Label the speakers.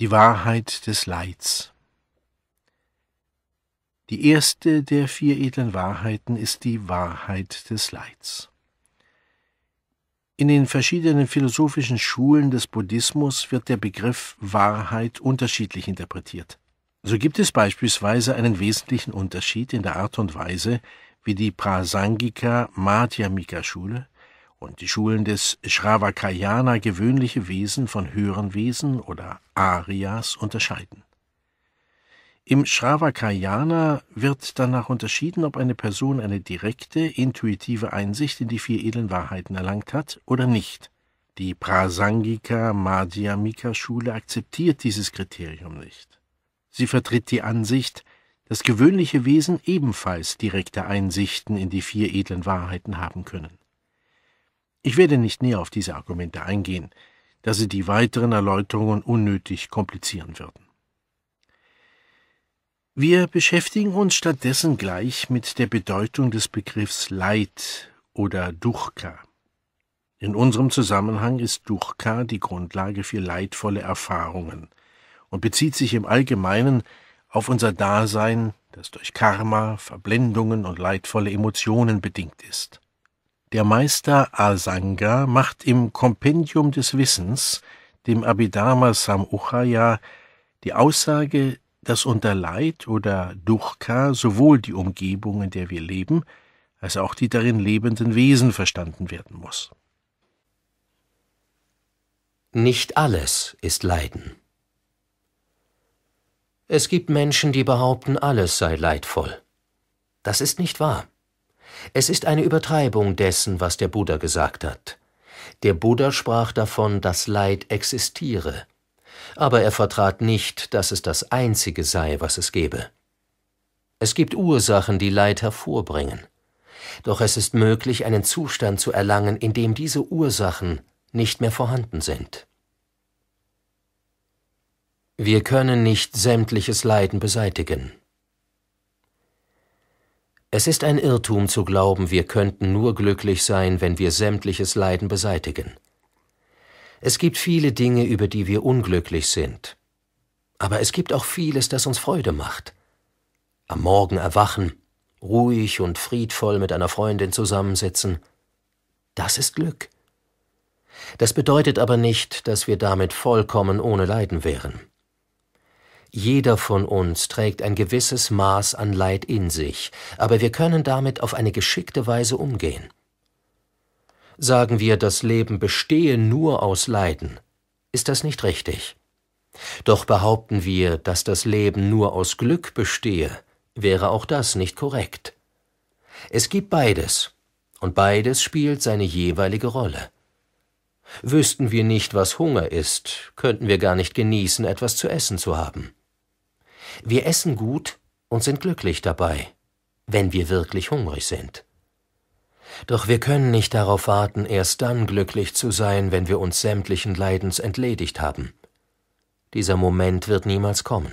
Speaker 1: Die Wahrheit des Leids. Die erste der vier edlen Wahrheiten ist die Wahrheit des Leids. In den verschiedenen philosophischen Schulen des Buddhismus wird der Begriff Wahrheit unterschiedlich interpretiert. So gibt es beispielsweise einen wesentlichen Unterschied in der Art und Weise, wie die Prasangika Madhyamika Schule und die Schulen des Shravakayana gewöhnliche Wesen von höheren Wesen oder Arias unterscheiden. Im Shravakayana wird danach unterschieden, ob eine Person eine direkte, intuitive Einsicht in die vier edlen Wahrheiten erlangt hat oder nicht. Die Prasangika Madhyamika Schule akzeptiert dieses Kriterium nicht. Sie vertritt die Ansicht, dass gewöhnliche Wesen ebenfalls direkte Einsichten in die vier edlen Wahrheiten haben können. Ich werde nicht näher auf diese Argumente eingehen, da sie die weiteren Erläuterungen unnötig komplizieren würden. Wir beschäftigen uns stattdessen gleich mit der Bedeutung des Begriffs Leid oder Dukkha. In unserem Zusammenhang ist Dukkha die Grundlage für leidvolle Erfahrungen und bezieht sich im Allgemeinen auf unser Dasein, das durch Karma, Verblendungen und leidvolle Emotionen bedingt ist. Der Meister Asanga macht im Kompendium des Wissens, dem Abhidharma Samuchaya, die Aussage, dass unter Leid oder Dukkha sowohl die Umgebung, in der wir leben, als auch die darin lebenden Wesen verstanden werden muss.
Speaker 2: Nicht alles ist Leiden. Es gibt Menschen, die behaupten, alles sei leidvoll. Das ist nicht wahr. Es ist eine Übertreibung dessen, was der Buddha gesagt hat. Der Buddha sprach davon, dass Leid existiere, aber er vertrat nicht, dass es das Einzige sei, was es gebe. Es gibt Ursachen, die Leid hervorbringen. Doch es ist möglich, einen Zustand zu erlangen, in dem diese Ursachen nicht mehr vorhanden sind. Wir können nicht sämtliches Leiden beseitigen. Es ist ein Irrtum zu glauben, wir könnten nur glücklich sein, wenn wir sämtliches Leiden beseitigen. Es gibt viele Dinge, über die wir unglücklich sind. Aber es gibt auch vieles, das uns Freude macht. Am Morgen erwachen, ruhig und friedvoll mit einer Freundin zusammensitzen. Das ist Glück. Das bedeutet aber nicht, dass wir damit vollkommen ohne Leiden wären. Jeder von uns trägt ein gewisses Maß an Leid in sich, aber wir können damit auf eine geschickte Weise umgehen. Sagen wir, das Leben bestehe nur aus Leiden, ist das nicht richtig. Doch behaupten wir, dass das Leben nur aus Glück bestehe, wäre auch das nicht korrekt. Es gibt beides, und beides spielt seine jeweilige Rolle. Wüssten wir nicht, was Hunger ist, könnten wir gar nicht genießen, etwas zu essen zu haben. Wir essen gut und sind glücklich dabei, wenn wir wirklich hungrig sind. Doch wir können nicht darauf warten, erst dann glücklich zu sein, wenn wir uns sämtlichen Leidens entledigt haben. Dieser Moment wird niemals kommen.